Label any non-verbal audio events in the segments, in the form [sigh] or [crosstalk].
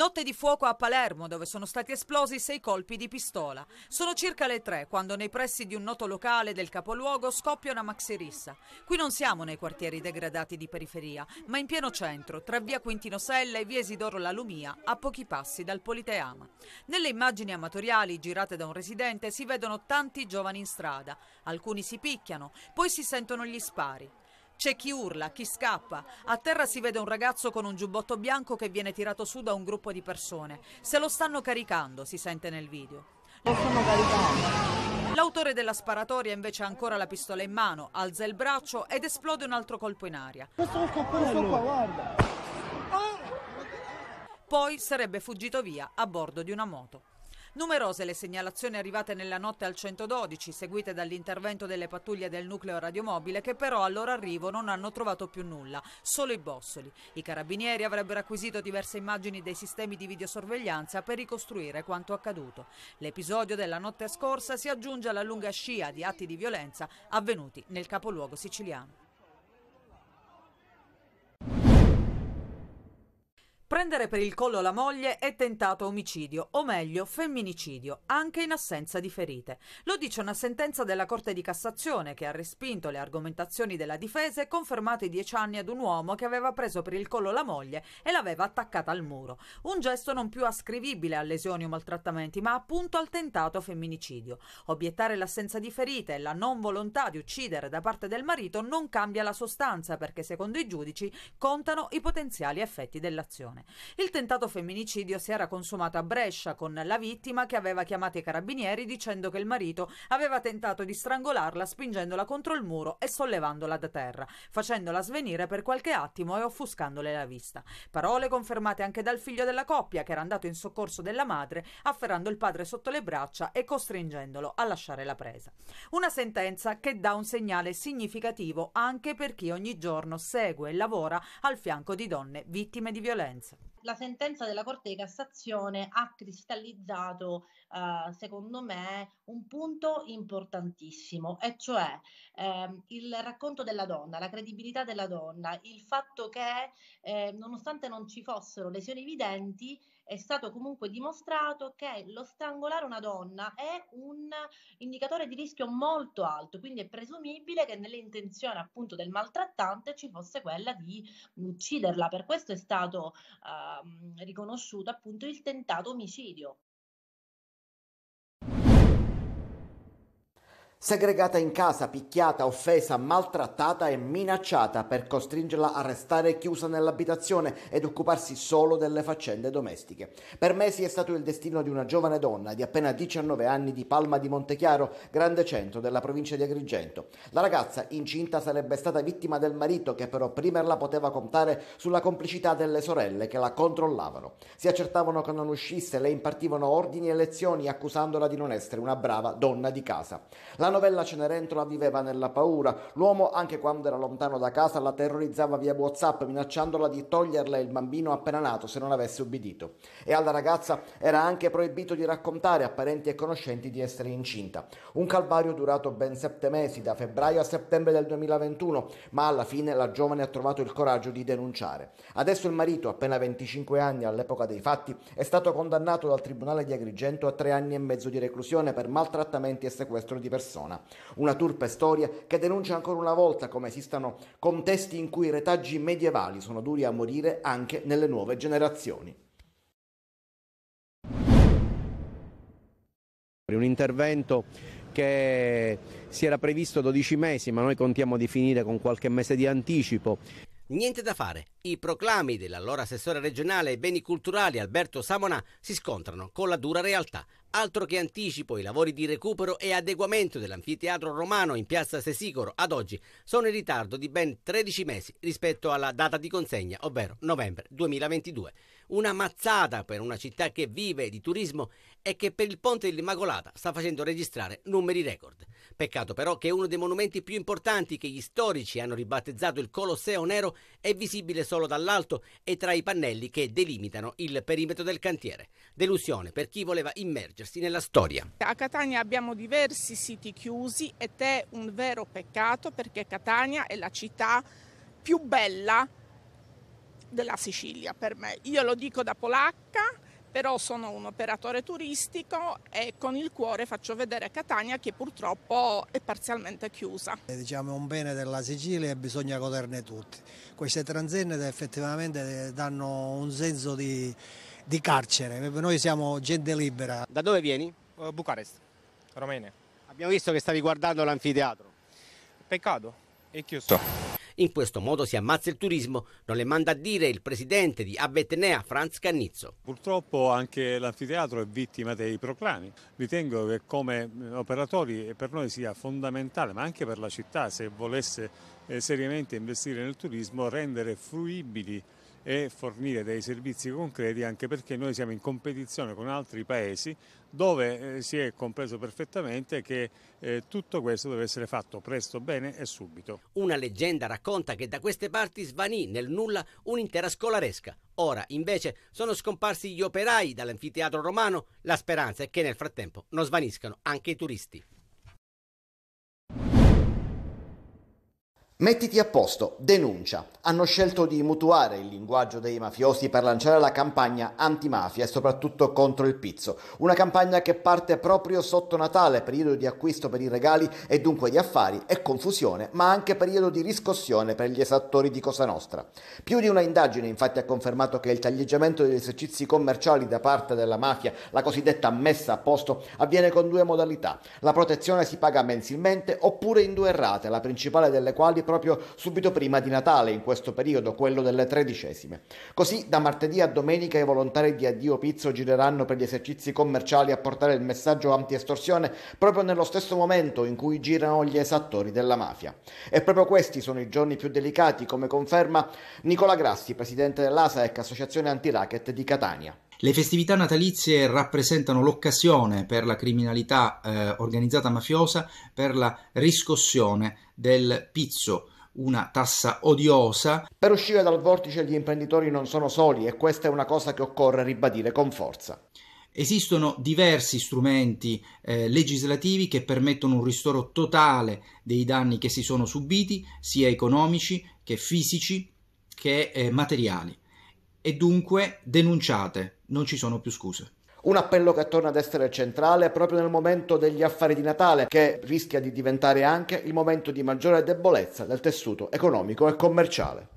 Notte di fuoco a Palermo, dove sono stati esplosi sei colpi di pistola. Sono circa le tre quando nei pressi di un noto locale del capoluogo scoppia una maxirissa. Qui non siamo nei quartieri degradati di periferia, ma in pieno centro, tra via Quintino Sella e via Isidoro Lalumia, a pochi passi dal Politeama. Nelle immagini amatoriali girate da un residente si vedono tanti giovani in strada. Alcuni si picchiano, poi si sentono gli spari. C'è chi urla, chi scappa. A terra si vede un ragazzo con un giubbotto bianco che viene tirato su da un gruppo di persone. Se lo stanno caricando, si sente nel video. Lo stanno caricando. L'autore della sparatoria invece ha ancora la pistola in mano, alza il braccio ed esplode un altro colpo in aria. Questo, questo, questo qua, guarda. Poi sarebbe fuggito via a bordo di una moto. Numerose le segnalazioni arrivate nella notte al 112, seguite dall'intervento delle pattuglie del nucleo radiomobile, che però al loro arrivo non hanno trovato più nulla, solo i bossoli. I carabinieri avrebbero acquisito diverse immagini dei sistemi di videosorveglianza per ricostruire quanto accaduto. L'episodio della notte scorsa si aggiunge alla lunga scia di atti di violenza avvenuti nel capoluogo siciliano. Prendere per il collo la moglie è tentato omicidio, o meglio femminicidio, anche in assenza di ferite. Lo dice una sentenza della Corte di Cassazione che ha respinto le argomentazioni della difesa e confermato i dieci anni ad un uomo che aveva preso per il collo la moglie e l'aveva attaccata al muro. Un gesto non più ascrivibile a lesioni o maltrattamenti, ma appunto al tentato femminicidio. Obiettare l'assenza di ferite e la non volontà di uccidere da parte del marito non cambia la sostanza perché secondo i giudici contano i potenziali effetti dell'azione. Fiamme. Il tentato femminicidio si era consumato a Brescia con la vittima che aveva chiamato i carabinieri dicendo che il marito aveva tentato di strangolarla spingendola contro il muro e sollevandola da terra, facendola svenire per qualche attimo e offuscandole la vista. Parole confermate anche dal figlio della coppia che era andato in soccorso della madre, afferrando il padre sotto le braccia e costringendolo a lasciare la presa. Una sentenza che dà un segnale significativo anche per chi ogni giorno segue e lavora al fianco di donne vittime di violenza la sentenza della Corte di Cassazione ha cristallizzato, eh, secondo me, un punto importantissimo, e cioè eh, il racconto della donna, la credibilità della donna, il fatto che eh, nonostante non ci fossero lesioni evidenti, è stato comunque dimostrato che lo strangolare una donna è un indicatore di rischio molto alto, quindi è presumibile che nell'intenzione appunto del maltrattante ci fosse quella di ucciderla. Per questo è stato ehm, riconosciuto appunto il tentato omicidio. segregata in casa, picchiata, offesa, maltrattata e minacciata per costringerla a restare chiusa nell'abitazione ed occuparsi solo delle faccende domestiche. Per mesi è stato il destino di una giovane donna di appena 19 anni di Palma di Montechiaro, grande centro della provincia di Agrigento. La ragazza, incinta, sarebbe stata vittima del marito che per opprimerla poteva contare sulla complicità delle sorelle che la controllavano. Si accertavano che non uscisse, le impartivano ordini e lezioni accusandola di non essere una brava donna di casa. La novella Cenerentola viveva nella paura. L'uomo, anche quando era lontano da casa, la terrorizzava via WhatsApp, minacciandola di toglierle il bambino appena nato se non avesse ubbidito. E alla ragazza era anche proibito di raccontare a parenti e conoscenti di essere incinta. Un calvario durato ben sette mesi, da febbraio a settembre del 2021, ma alla fine la giovane ha trovato il coraggio di denunciare. Adesso il marito, appena 25 anni all'epoca dei fatti, è stato condannato dal Tribunale di Agrigento a tre anni e mezzo di reclusione per maltrattamenti e sequestro di persone persona. Una turpe storia che denuncia ancora una volta come esistano contesti in cui i retaggi medievali sono duri a morire anche nelle nuove generazioni. Un intervento che si era previsto 12 mesi, ma noi contiamo di finire con qualche mese di anticipo. Niente da fare. I proclami dell'allora assessore regionale ai beni culturali Alberto Samonà si scontrano con la dura realtà. Altro che anticipo, i lavori di recupero e adeguamento dell'anfiteatro romano in piazza Sesicoro ad oggi sono in ritardo di ben 13 mesi rispetto alla data di consegna, ovvero novembre 2022. Una mazzata per una città che vive di turismo e che per il ponte dell'Immacolata sta facendo registrare numeri record. Peccato però che uno dei monumenti più importanti che gli storici hanno ribattezzato il Colosseo Nero è visibile solo dall'alto e tra i pannelli che delimitano il perimetro del cantiere. Delusione per chi voleva immergersi nella storia. A Catania abbiamo diversi siti chiusi ed è un vero peccato perché Catania è la città più bella della Sicilia per me. Io lo dico da polacca però sono un operatore turistico e con il cuore faccio vedere Catania che purtroppo è parzialmente chiusa. Eh, diciamo è un bene della Sicilia e bisogna goderne tutti. Queste transenne effettivamente eh, danno un senso di, di carcere, noi siamo gente libera. Da dove vieni? Uh, Bucarest, Romania. Abbiamo visto che stavi guardando l'anfiteatro. Peccato, è chiuso. In questo modo si ammazza il turismo, non le manda a dire il presidente di Abetnea, Franz Cannizzo. Purtroppo anche l'anfiteatro è vittima dei proclami. Ritengo che come eh, operatori per noi sia fondamentale, ma anche per la città, se volesse eh, seriamente investire nel turismo, rendere fruibili e fornire dei servizi concreti anche perché noi siamo in competizione con altri paesi dove eh, si è compreso perfettamente che eh, tutto questo deve essere fatto presto, bene e subito. Una leggenda racconta che da queste parti svanì nel nulla un'intera scolaresca. Ora invece sono scomparsi gli operai dall'anfiteatro romano, la speranza è che nel frattempo non svaniscano anche i turisti. Mettiti a posto, denuncia. Hanno scelto di mutuare il linguaggio dei mafiosi per lanciare la campagna antimafia e soprattutto contro il pizzo. Una campagna che parte proprio sotto Natale, periodo di acquisto per i regali e dunque di affari e confusione, ma anche periodo di riscossione per gli esattori di Cosa Nostra. Più di una indagine infatti ha confermato che il taglieggiamento degli esercizi commerciali da parte della mafia, la cosiddetta messa a posto, avviene con due modalità. La protezione si paga mensilmente oppure in due rate, la principale delle quali proprio subito prima di Natale, in questo periodo, quello delle tredicesime. Così da martedì a domenica i volontari di Addio Pizzo gireranno per gli esercizi commerciali a portare il messaggio anti-estorsione proprio nello stesso momento in cui girano gli esattori della mafia. E proprio questi sono i giorni più delicati, come conferma Nicola Grassi, presidente dell'ASAEC, Associazione Antiracket di Catania. Le festività natalizie rappresentano l'occasione per la criminalità eh, organizzata mafiosa per la riscossione del pizzo una tassa odiosa. Per uscire dal vortice gli imprenditori non sono soli e questa è una cosa che occorre ribadire con forza. Esistono diversi strumenti eh, legislativi che permettono un ristoro totale dei danni che si sono subiti, sia economici che fisici che eh, materiali. E dunque denunciate, non ci sono più scuse. Un appello che torna ad essere centrale proprio nel momento degli affari di Natale, che rischia di diventare anche il momento di maggiore debolezza del tessuto economico e commerciale.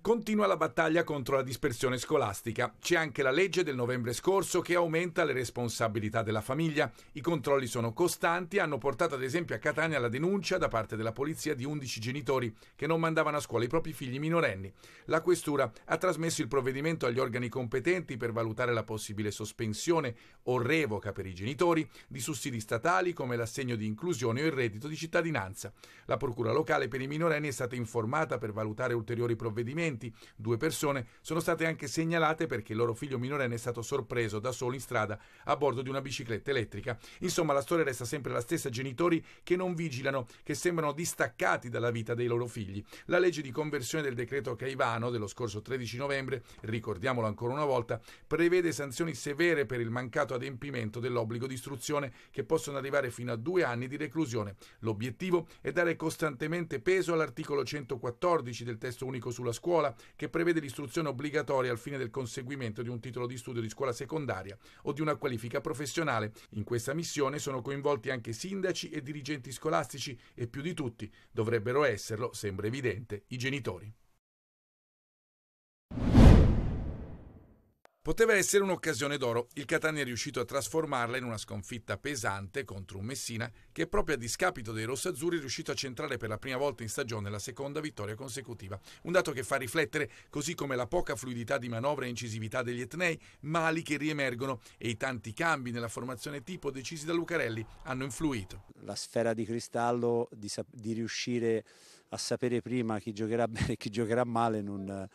Continua la battaglia contro la dispersione scolastica. C'è anche la legge del novembre scorso che aumenta le responsabilità della famiglia. I controlli sono costanti, hanno portato ad esempio a Catania la denuncia da parte della polizia di 11 genitori che non mandavano a scuola i propri figli minorenni. La questura ha trasmesso il provvedimento agli organi competenti per valutare la possibile sospensione o revoca per i genitori di sussidi statali come l'assegno di inclusione o il reddito di cittadinanza. La procura locale per i minorenni è stata informata per valutare ulteriori provvedimenti incidenti. Due persone sono state anche segnalate perché il loro figlio minorenne è stato sorpreso da solo in strada a bordo di una bicicletta elettrica. Insomma, la storia resta sempre la stessa, genitori che non vigilano, che sembrano distaccati dalla vita dei loro figli. La legge di conversione del decreto Caivano dello scorso 13 novembre, ricordiamolo ancora una volta, prevede sanzioni severe per il mancato adempimento dell'obbligo di istruzione che possono arrivare fino a due anni di reclusione. L'obiettivo è dare costantemente peso all'articolo 114 del testo unico sulla scuola scuola che prevede l'istruzione obbligatoria al fine del conseguimento di un titolo di studio di scuola secondaria o di una qualifica professionale. In questa missione sono coinvolti anche sindaci e dirigenti scolastici e più di tutti dovrebbero esserlo, sembra evidente, i genitori. Poteva essere un'occasione d'oro, il Catania è riuscito a trasformarla in una sconfitta pesante contro un Messina che proprio a discapito dei rossazzurri è riuscito a centrare per la prima volta in stagione la seconda vittoria consecutiva. Un dato che fa riflettere, così come la poca fluidità di manovra e incisività degli etnei, mali che riemergono e i tanti cambi nella formazione tipo decisi da Lucarelli hanno influito. La sfera di cristallo di, di riuscire a sapere prima chi giocherà [laughs] bene e chi giocherà male non,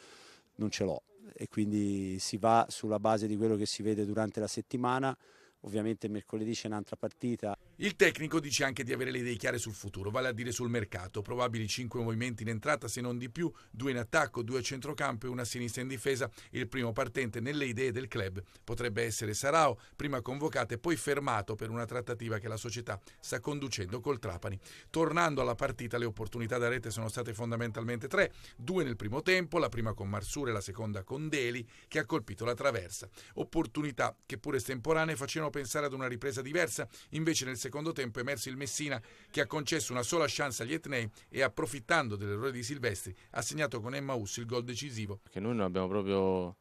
non ce l'ho e quindi si va sulla base di quello che si vede durante la settimana. Ovviamente mercoledì c'è un'altra partita. Il tecnico dice anche di avere le idee chiare sul futuro, vale a dire sul mercato, probabili 5 movimenti in entrata se non di più, 2 in attacco, 2 a centrocampo e una a sinistra in difesa. Il primo partente nelle idee del club potrebbe essere Sarao, prima convocato e poi fermato per una trattativa che la società sta conducendo col Trapani. Tornando alla partita, le opportunità da rete sono state fondamentalmente tre, due nel primo tempo, la prima con Marsure e la seconda con Deli, che ha colpito la traversa. Opportunità che pur estemporanee facevano pensare ad una ripresa diversa, invece nel secondo tempo è emerso il Messina che ha concesso una sola chance agli Etnei e approfittando dell'errore di Silvestri ha segnato con Emmaus il gol decisivo. Che noi non abbiamo proprio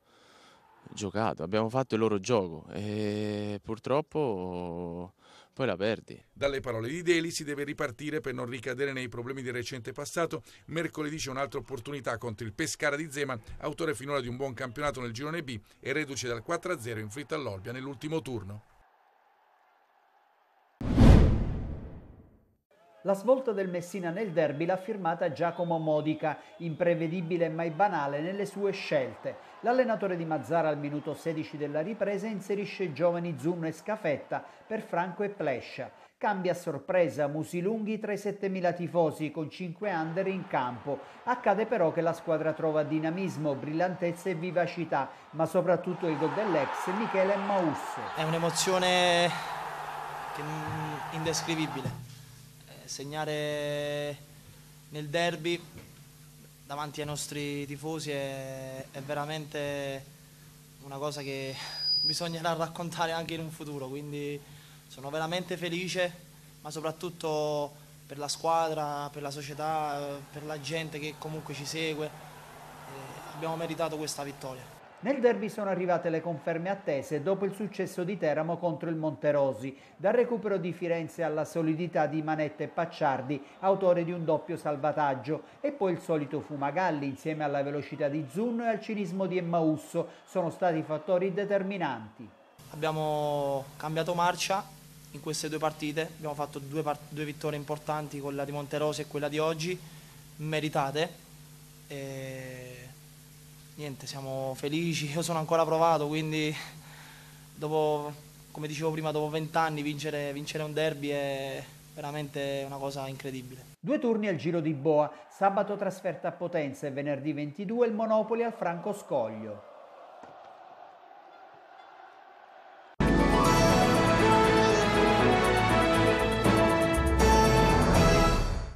giocato, abbiamo fatto il loro gioco e purtroppo poi la perdi. Dalle parole di Deli si deve ripartire per non ricadere nei problemi del recente passato. Mercoledì c'è un'altra opportunità contro il Pescara di Zeman, autore finora di un buon campionato nel girone B e reduce dal 4-0 in fritta all'Olbia nell'ultimo turno. La svolta del Messina nel derby l'ha firmata Giacomo Modica, imprevedibile ma banale nelle sue scelte. L'allenatore di Mazzara al minuto 16 della ripresa inserisce giovani Zunno e Scafetta per Franco e Plescia. Cambia a sorpresa Musilunghi tra i 7.000 tifosi con 5 under in campo. Accade però che la squadra trova dinamismo, brillantezza e vivacità, ma soprattutto il gol dell'ex Michele Mausso. È un'emozione indescrivibile segnare nel derby davanti ai nostri tifosi è, è veramente una cosa che bisognerà [laughs] raccontare anche in un futuro, quindi sono veramente felice, ma soprattutto per la squadra, per la società, per la gente che comunque ci segue. Eh, abbiamo meritato questa vittoria. Nel derby sono arrivate le conferme attese dopo il successo di Teramo contro il Monterosi, dal recupero di Firenze alla solidità di Manette e Pacciardi, autore di un doppio salvataggio, e poi il solito Fumagalli insieme alla velocità di Zunno e al cinismo di Emmausso sono stati fattori determinanti. Abbiamo cambiato marcia in queste due partite, abbiamo fatto due, part due vittorie importanti, quella di Monterosi e quella di oggi, meritate. E niente, siamo felici, io sono ancora provato, quindi dopo, come dicevo prima, dopo vent'anni vincere, vincere un derby è veramente una cosa incredibile. Due turni al giro di Boa, sabato trasferta a Potenza e venerdì 22 il Monopoli al Franco Scoglio.